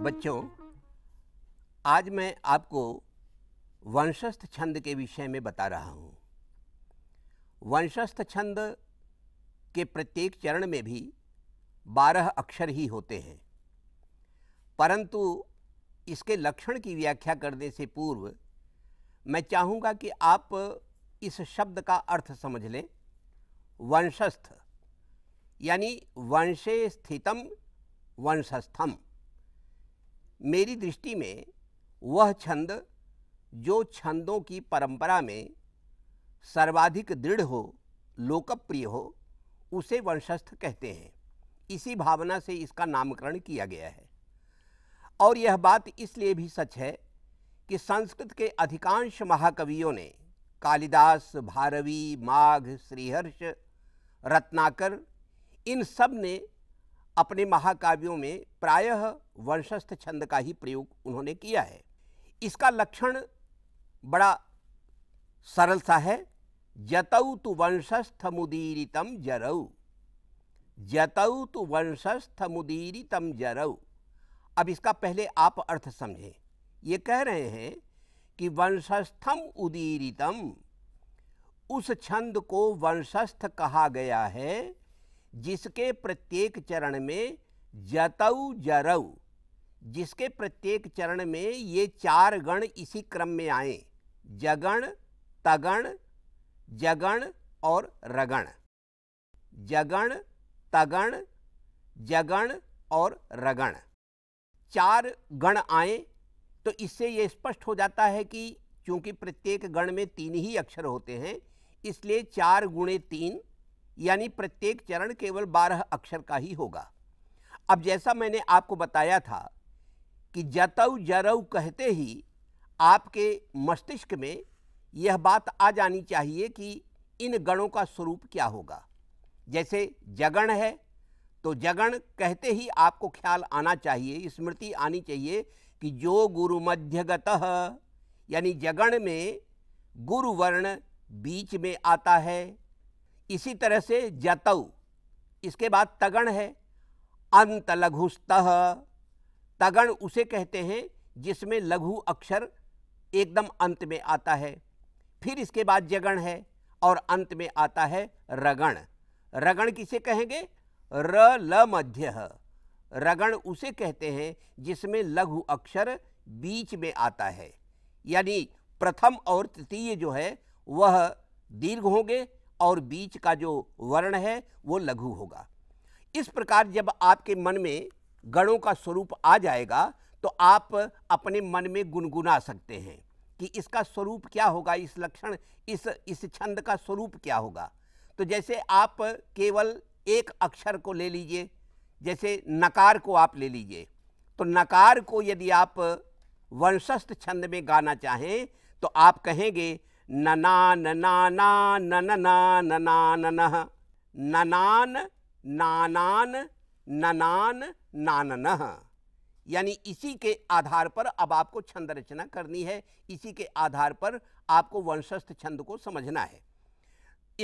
बच्चों आज मैं आपको वंशस्थ छंद के विषय में बता रहा हूं वंशस्थ छंद के प्रत्येक चरण में भी बारह अक्षर ही होते हैं परंतु इसके लक्षण की व्याख्या करने से पूर्व मैं चाहूँगा कि आप इस शब्द का अर्थ समझ लें वंशस्थ यानी वंशे स्थितम वंशस्थम मेरी दृष्टि में वह छंद जो छंदों की परंपरा में सर्वाधिक दृढ़ हो लोकप्रिय हो उसे वंशस्थ कहते हैं इसी भावना से इसका नामकरण किया गया है और यह बात इसलिए भी सच है कि संस्कृत के अधिकांश महाकवियों ने कालिदास भारवी माघ श्रीहर्ष रत्नाकर इन सब ने अपने महाकाव्यों में प्रायः वंशस्थ छंद का ही प्रयोग उन्होंने किया है इसका लक्षण बड़ा सरल सा है जतऊ तु वंशस्थ मुदीरितम जरऊ जतऊ तु वंशस्थ मुदीरितम जरऊ अब इसका पहले आप अर्थ समझें ये कह रहे हैं कि वंशस्थम उदीरितम उस छंद को वंशस्थ कहा गया है जिसके प्रत्येक चरण में जतऊ जरऊ जिसके प्रत्येक चरण में ये चार गण इसी क्रम में आए जगण तगण जगण और रगण जगण तगण जगण और रगण चार गण आए तो इससे ये स्पष्ट हो जाता है कि क्योंकि प्रत्येक गण में तीन ही अक्षर होते हैं इसलिए चार गुणे तीन यानी प्रत्येक चरण केवल बारह अक्षर का ही होगा अब जैसा मैंने आपको बताया था कि जतऊ जरऊ कहते ही आपके मस्तिष्क में यह बात आ जानी चाहिए कि इन गणों का स्वरूप क्या होगा जैसे जगण है तो जगण कहते ही आपको ख्याल आना चाहिए स्मृति आनी चाहिए कि जो गुरु मध्यगत यानी जगण में गुरु वर्ण बीच में आता है इसी तरह से जतऊ इसके बाद तगण है अंत लघुस्त तगण उसे कहते हैं जिसमें लघु अक्षर एकदम अंत में आता है फिर इसके बाद जगण है और अंत में आता है रगण रगण किसे कहेंगे र ल मध्य रगण उसे कहते हैं जिसमें लघु अक्षर बीच में आता है यानी प्रथम और तृतीय जो है वह दीर्घ होंगे और बीच का जो वर्ण है वो लघु होगा इस प्रकार जब आपके मन में गणों का स्वरूप आ जाएगा तो आप अपने मन में गुनगुना सकते हैं कि इसका स्वरूप क्या होगा इस लक्षण इस इस छंद का स्वरूप क्या होगा तो जैसे आप केवल एक अक्षर को ले लीजिए जैसे नकार को आप ले लीजिए तो नकार को यदि आप वंशस्थ छंद में गाना चाहें तो आप कहेंगे नना नना ना नन ना नना नन ननान नानान ननान नानन यानी इसी के आधार पर अब आपको छंद रचना करनी है इसी के आधार पर आपको वंशस्थ छंद को समझना है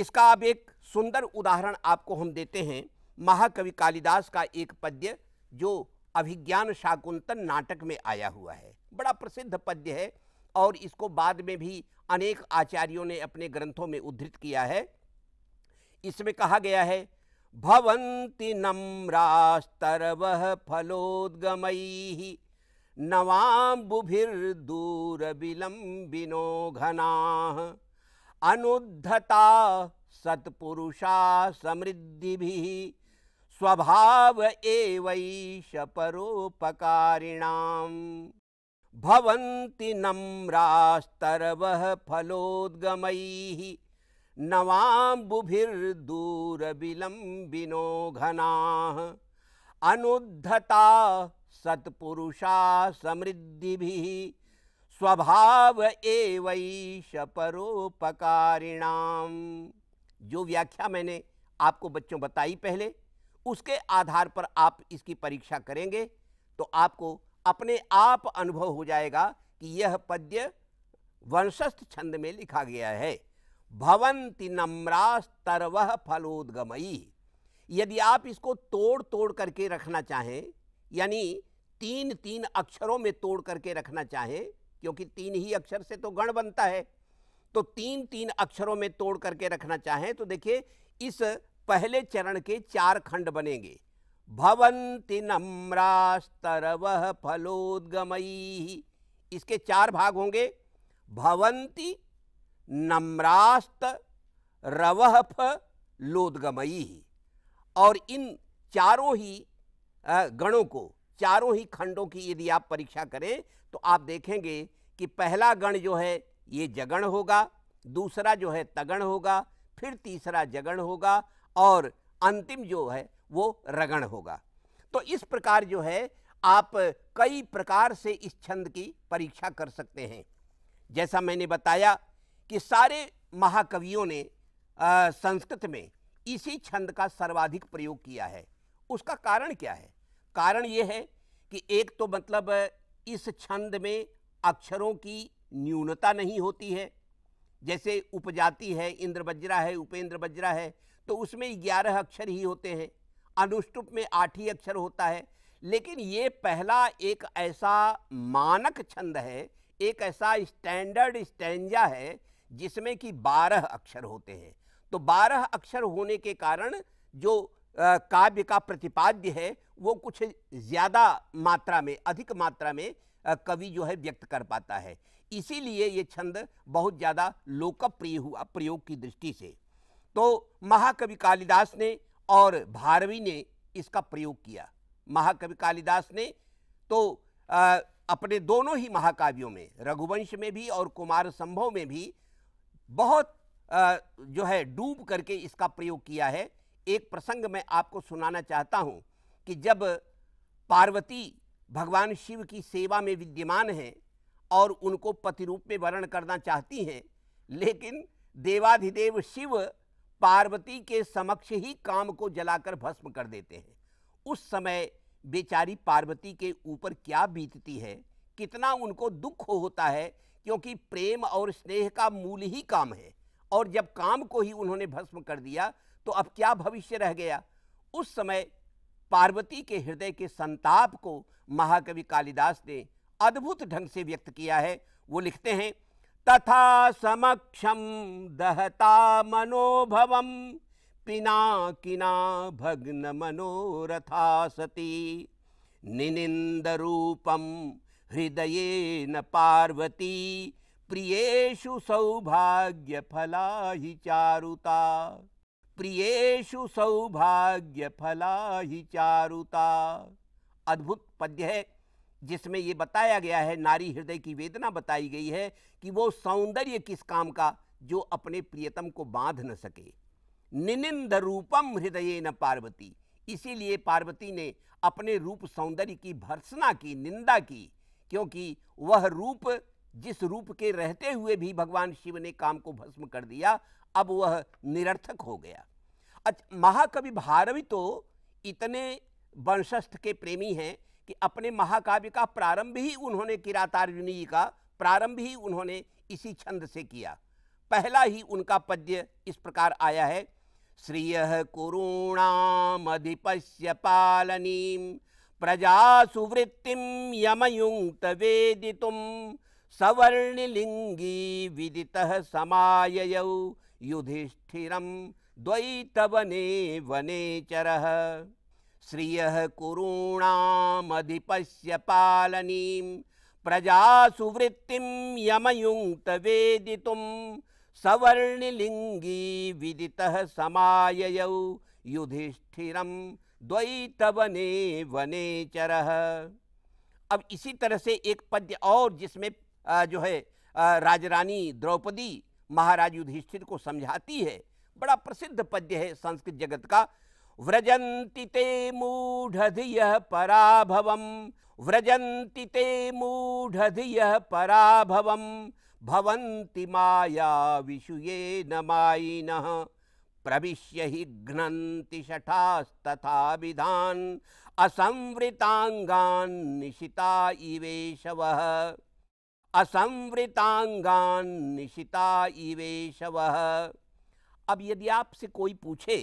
इसका अब एक सुंदर उदाहरण आपको हम देते हैं महाकवि कालिदास का एक पद्य जो अभिज्ञान शाकुंतन नाटक में आया हुआ है बड़ा प्रसिद्ध पद्य है और इसको बाद में भी अनेक आचार्यों ने अपने ग्रंथों में उद्धृत किया है इसमें कहा गया है भवंती नम्रास्तरव फलोद्गमयी विलंबिनो घना अनुद्धता सत्पुरुषा समृद्धि भी स्वभाव एवैष परोपकारिणाम भवन्ति नम्रास्तरवः फलोद्गमैः नवाम्बुभिर्दूरविलम्बिनो घनाः अनुद्धता सत्पुरुषा समृद्धिभिः स्वभाव एवैष परोपकारिणाम जो व्याख्या मैंने आपको बच्चों बताई पहले उसके आधार पर आप इसकी परीक्षा करेंगे तो आपको अपने आप अनुभव हो जाएगा कि यह पद्य वंशस्थ छंद में लिखा गया है भवंती तरवह फलोदगमयी यदि आप इसको तोड़ तोड़ करके रखना चाहें यानी तीन तीन अक्षरों में तोड़ करके रखना चाहें क्योंकि तीन ही अक्षर से तो गण बनता है तो तीन तीन अक्षरों में तोड़ करके रखना चाहें तो देखिए इस पहले चरण के चार खंड बनेंगे भवंती नम्रास्तरव फलोदगमयी इसके चार भाग होंगे भवंती नम्रास्त रवह फलोदगमयी और इन चारों ही गणों को चारों ही खंडों की यदि आप परीक्षा करें तो आप देखेंगे कि पहला गण जो है ये जगण होगा दूसरा जो है तगण होगा फिर तीसरा जगण होगा और अंतिम जो है वो रगण होगा तो इस प्रकार जो है आप कई प्रकार से इस छंद की परीक्षा कर सकते हैं जैसा मैंने बताया कि सारे महाकवियों ने संस्कृत में इसी छंद का सर्वाधिक प्रयोग किया है उसका कारण क्या है कारण ये है कि एक तो मतलब इस छंद में अक्षरों की न्यूनता नहीं होती है जैसे उपजाति है इंद्र बज्रा है उपेंद्र बज्रा है तो उसमें ग्यारह अक्षर ही होते हैं अनुष्टुप में आठ ही अक्षर होता है लेकिन ये पहला एक ऐसा मानक छंद है एक ऐसा स्टैंडर्ड स्टैंजा है जिसमें कि बारह अक्षर होते हैं तो बारह अक्षर होने के कारण जो काव्य का प्रतिपाद्य है वो कुछ ज़्यादा मात्रा में अधिक मात्रा में कवि जो है व्यक्त कर पाता है इसीलिए ये छंद बहुत ज़्यादा लोकप्रिय हुआ प्रयोग की दृष्टि से तो महाकवि कालिदास ने और भारवी ने इसका प्रयोग किया महाकवि कालिदास ने तो आ, अपने दोनों ही महाकाव्यों में रघुवंश में भी और कुमार संभव में भी बहुत आ, जो है डूब करके इसका प्रयोग किया है एक प्रसंग मैं आपको सुनाना चाहता हूँ कि जब पार्वती भगवान शिव की सेवा में विद्यमान हैं और उनको पति रूप में वर्ण करना चाहती हैं लेकिन देवाधिदेव शिव पार्वती के समक्ष ही काम को जलाकर भस्म कर देते हैं उस समय बेचारी पार्वती के ऊपर क्या बीतती है कितना उनको दुख होता है क्योंकि प्रेम और स्नेह का मूल ही काम है और जब काम को ही उन्होंने भस्म कर दिया तो अब क्या भविष्य रह गया उस समय पार्वती के हृदय के संताप को महाकवि कालिदास ने अद्भुत ढंग से व्यक्त किया है वो लिखते हैं तथा समक्षम दहता मनोभव पिना किना भग्न मनोरथा सती निनिंद रूपम हृदय न पार्वती प्रियु सौभाग्य फला ही चारुता प्रियु सौभाग्य फला ही चारुता अद्भुत पद्य है जिसमें ये बताया गया है नारी हृदय की वेदना बताई गई है कि वो सौंदर्य किस काम का जो अपने प्रियतम को बांध न सके निनिंद रूपम हृदय न पार्वती इसीलिए पार्वती ने अपने रूप सौंदर्य की भर्सना की निंदा की क्योंकि वह रूप जिस रूप के रहते हुए भी भगवान शिव ने काम को भस्म कर दिया अब वह निरर्थक हो गया अच्छा महाकवि भारवी तो इतने वंशस्थ के प्रेमी हैं कि अपने महाकाव्य का प्रारंभ ही उन्होंने किरातार्जुनी का प्रारंभ ही उन्होंने इसी छंद से किया पहला ही उनका पद्य इस प्रकार आया है श्रिय कुरूणामधिपस्य पालनी प्रजा सुवृत्तिम यमयुक्त वेदितुम सवर्णिलिंगी विदित समाय युधिष्ठिरम द्वैतवने वने चरह श्रियः कुरूणामधिपस्य पालनीं प्रजासु वृत्तिं यमयुङ्क्तवेदितुं सवर्णिलिङ्गी विदितः समाययौ युधिष्ठिरं द्वैतवने चर अब इसी तरह से एक पद्य और जिसमें जो है राजरानी द्रौपदी महाराज युधिष्ठिर को समझाती है बड़ा प्रसिद्ध पद्य है संस्कृत जगत का व्रजन्ति ते मूढधियः पराभवम् व्रजन्ति ते मूढधियः पराभवम् भवन्ति मायाविषु ये न मायिनः प्रविश्य हि घ्नन्ति शठास्तथा विधान् असंवृताङ्गान्निशिता इवेशवः असंवृताङ्गान्निशिता इवेशवः अब यदि आपसे कोई पूछे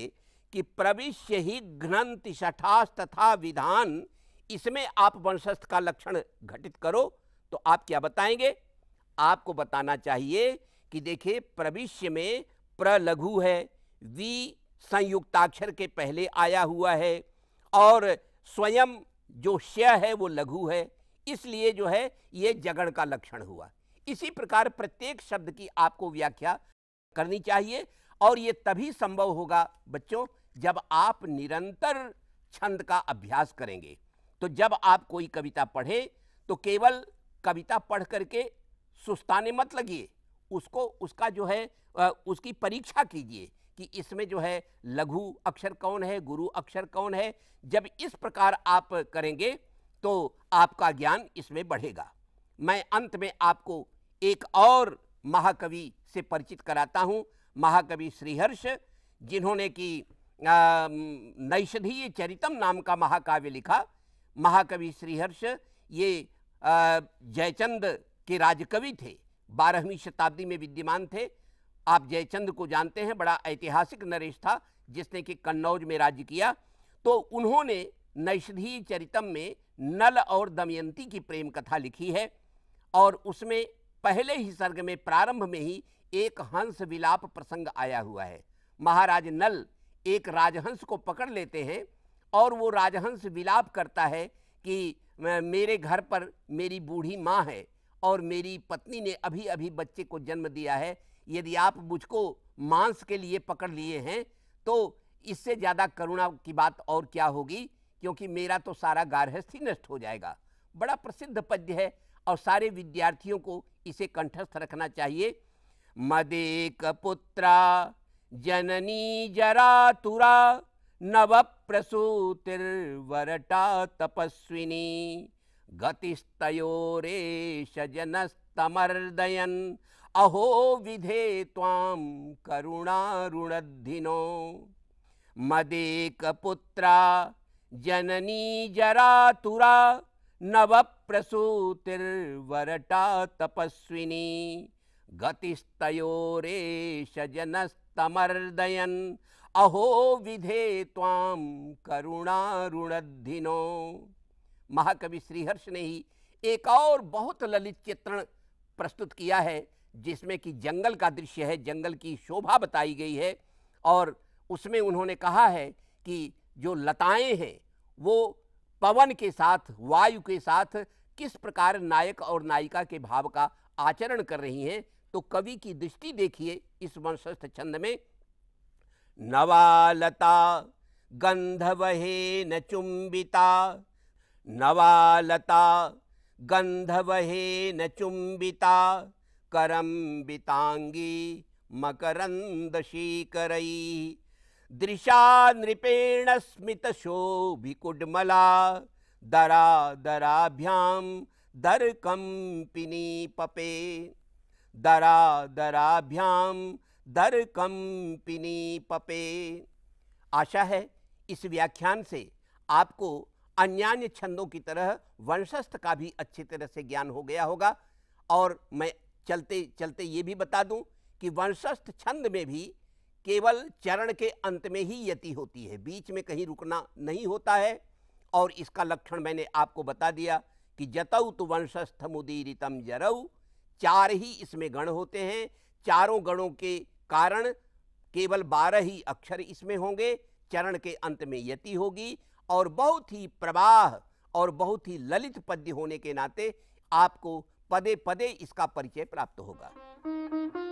कि प्रविश्य ही घ्रंथ शठास तथा विधान इसमें आप वंशस्थ का लक्षण घटित करो तो आप क्या बताएंगे आपको बताना चाहिए कि देखिए प्रविश्य में प्रलघु है वी संयुक्ताक्षर के पहले आया हुआ है और स्वयं जो श्य है वो लघु है इसलिए जो है ये जगण का लक्षण हुआ इसी प्रकार प्रत्येक शब्द की आपको व्याख्या करनी चाहिए और ये तभी संभव होगा बच्चों जब आप निरंतर छंद का अभ्यास करेंगे तो जब आप कोई कविता पढ़ें तो केवल कविता पढ़ करके सुस्ताने मत लगिए उसको उसका जो है उसकी परीक्षा कीजिए कि इसमें जो है लघु अक्षर कौन है गुरु अक्षर कौन है जब इस प्रकार आप करेंगे तो आपका ज्ञान इसमें बढ़ेगा मैं अंत में आपको एक और महाकवि से परिचित कराता हूँ महाकवि श्रीहर्ष जिन्होंने कि नैषधीय चरितम नाम का महाकाव्य लिखा महाकवि श्रीहर्ष ये जयचंद के राजकवि थे बारहवीं शताब्दी में विद्यमान थे आप जयचंद को जानते हैं बड़ा ऐतिहासिक नरेश था जिसने कि कन्नौज में राज्य किया तो उन्होंने नैषधीय चरितम में नल और दमयंती की प्रेम कथा लिखी है और उसमें पहले ही सर्ग में प्रारंभ में ही एक हंस विलाप प्रसंग आया हुआ है महाराज नल एक राजहंस को पकड़ लेते हैं और वो राजहंस विलाप करता है कि मेरे घर पर मेरी बूढ़ी माँ है और मेरी पत्नी ने अभी अभी बच्चे को जन्म दिया है यदि आप मुझको मांस के लिए पकड़ लिए हैं तो इससे ज़्यादा करुणा की बात और क्या होगी क्योंकि मेरा तो सारा ही नष्ट हो जाएगा बड़ा प्रसिद्ध पद्य है और सारे विद्यार्थियों को इसे कंठस्थ रखना चाहिए मदेक पुत्रा जननी जरातुरा नवप्रसूतिर्वरटा तपस्विनी गतिस्तयोरेष जनस्तमर्दयन् अहो विधे त्वां करुणारुणद्धिनो मदेकपुत्रा जननी जरातुरा प्रसूतिर्वरटा तपस्विनी गतिस्तयोरेष जनस्त तमर्दयन अहो विधे ताम करुणारुणधिनो महाकवि श्रीहर्ष ने ही एक और बहुत ललित चित्रण प्रस्तुत किया है जिसमें कि जंगल का दृश्य है जंगल की शोभा बताई गई है और उसमें उन्होंने कहा है कि जो लताएं हैं वो पवन के साथ वायु के साथ किस प्रकार नायक और नायिका के भाव का आचरण कर रही हैं तो कवि की दृष्टि देखिए इस वंशस्थ छंद में नवालता गंधवहे न चुंबिता नवालता गंधवहे न चुंबिता करम्बितांगी मकरंद शीकरई दृशा नृपेण स्मित शोभिकुडमला दरा दराभ्याम दर कंपिनी पपे दरा दराभ्याम दर कंपिनी पपे आशा है इस व्याख्यान से आपको अन्यान्य छंदों की तरह वंशस्थ का भी अच्छी तरह से ज्ञान हो गया होगा और मैं चलते चलते ये भी बता दूं कि वंशस्थ छंद में भी केवल चरण के अंत में ही यति होती है बीच में कहीं रुकना नहीं होता है और इसका लक्षण मैंने आपको बता दिया कि जतऊ तो वंशस्थ मुदीरितम जरऊ चार ही इसमें गण होते हैं चारों गणों के कारण केवल बारह ही अक्षर इसमें होंगे चरण के अंत में यति होगी और बहुत ही प्रवाह और बहुत ही ललित पद्य होने के नाते आपको पदे पदे इसका परिचय प्राप्त होगा